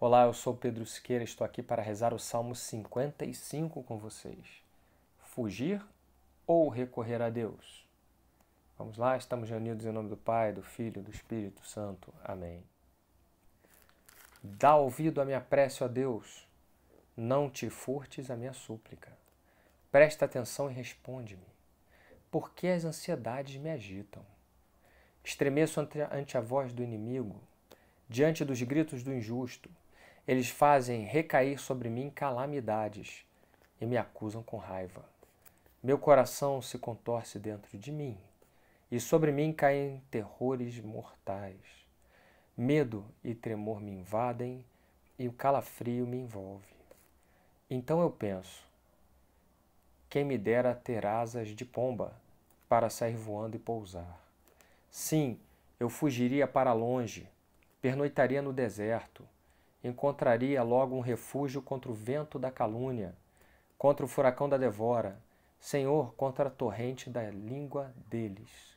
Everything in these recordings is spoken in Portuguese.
Olá, eu sou Pedro Siqueira e estou aqui para rezar o Salmo 55 com vocês. Fugir ou recorrer a Deus? Vamos lá, estamos reunidos em nome do Pai, do Filho, e do Espírito Santo. Amém. Dá ouvido à minha prece, ó Deus, não te furtes a minha súplica. Presta atenção e responde-me. Porque as ansiedades me agitam. Estremeço ante a voz do inimigo, diante dos gritos do injusto eles fazem recair sobre mim calamidades e me acusam com raiva. Meu coração se contorce dentro de mim, e sobre mim caem terrores mortais. Medo e tremor me invadem, e o calafrio me envolve. Então eu penso: quem me dera ter asas de pomba para sair voando e pousar? Sim, eu fugiria para longe, pernoitaria no deserto encontraria logo um refúgio contra o vento da calúnia, contra o furacão da devora, Senhor, contra a torrente da língua deles.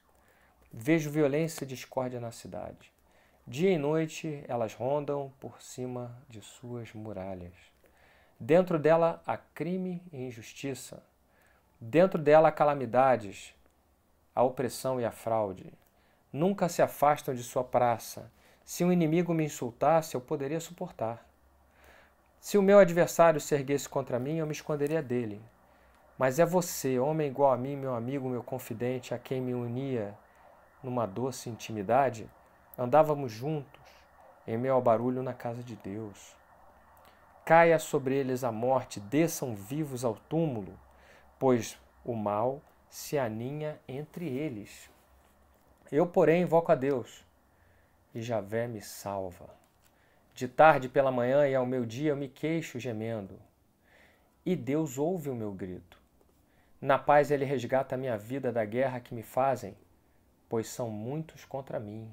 Vejo violência e discórdia na cidade. Dia e noite elas rondam por cima de suas muralhas. Dentro dela há crime e injustiça. Dentro dela há calamidades, a opressão e a fraude. Nunca se afastam de sua praça se um inimigo me insultasse, eu poderia suportar. Se o meu adversário se erguesse contra mim, eu me esconderia dele. Mas é você, homem igual a mim, meu amigo, meu confidente, a quem me unia numa doce intimidade, andávamos juntos em meu barulho na casa de Deus. Caia sobre eles a morte, desçam vivos ao túmulo, pois o mal se aninha entre eles. Eu, porém, invoco a Deus e Javé me salva. De tarde pela manhã e ao meu dia eu me queixo gemendo. E Deus ouve o meu grito. Na paz ele resgata a minha vida da guerra que me fazem, pois são muitos contra mim.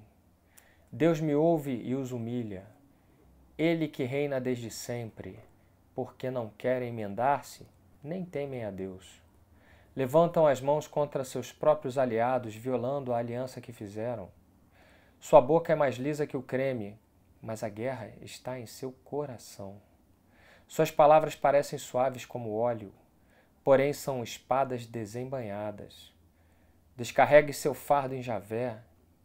Deus me ouve e os humilha. Ele que reina desde sempre, porque não querem emendar-se, nem temem a Deus. Levantam as mãos contra seus próprios aliados, violando a aliança que fizeram. Sua boca é mais lisa que o creme, mas a guerra está em seu coração. Suas palavras parecem suaves como óleo, porém são espadas desembanhadas. Descarregue seu fardo em Javé,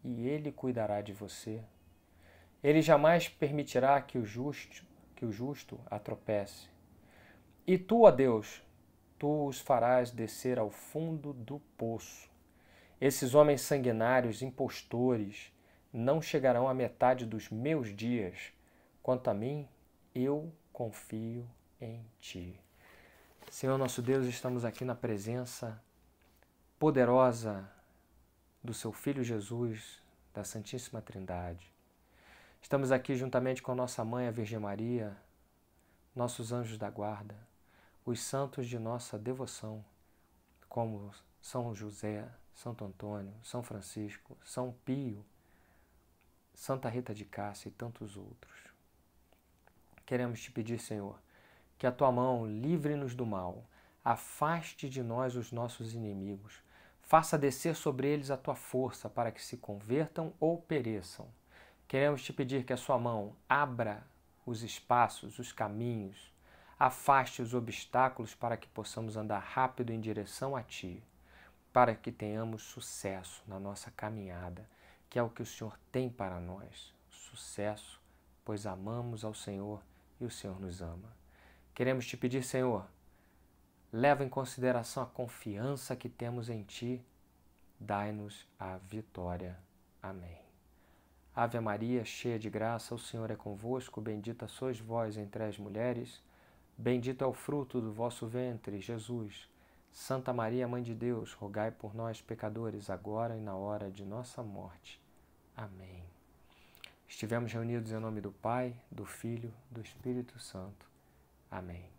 e ele cuidará de você. Ele jamais permitirá que o justo, que o justo atropece. E tu, ó Deus, tu os farás descer ao fundo do poço. Esses homens sanguinários, impostores, não chegarão à metade dos meus dias. Quanto a mim, eu confio em Ti. Senhor nosso Deus, estamos aqui na presença poderosa do Seu Filho Jesus, da Santíssima Trindade. Estamos aqui juntamente com a nossa mãe, a Virgem Maria, nossos anjos da guarda, os santos de nossa devoção, como São José, Santo Antônio, São Francisco, São Pio, Santa Rita de Cássia e tantos outros. Queremos te pedir, Senhor, que a tua mão livre-nos do mal, afaste de nós os nossos inimigos, faça descer sobre eles a tua força para que se convertam ou pereçam. Queremos te pedir que a sua mão abra os espaços, os caminhos, afaste os obstáculos para que possamos andar rápido em direção a ti, para que tenhamos sucesso na nossa caminhada que é o que o Senhor tem para nós, sucesso, pois amamos ao Senhor e o Senhor nos ama. Queremos te pedir, Senhor, leva em consideração a confiança que temos em Ti, dai-nos a vitória. Amém. Ave Maria, cheia de graça, o Senhor é convosco, bendita sois vós entre as mulheres, bendito é o fruto do vosso ventre, Jesus. Santa Maria, Mãe de Deus, rogai por nós, pecadores, agora e na hora de nossa morte. Amém. Estivemos reunidos em nome do Pai, do Filho, do Espírito Santo. Amém.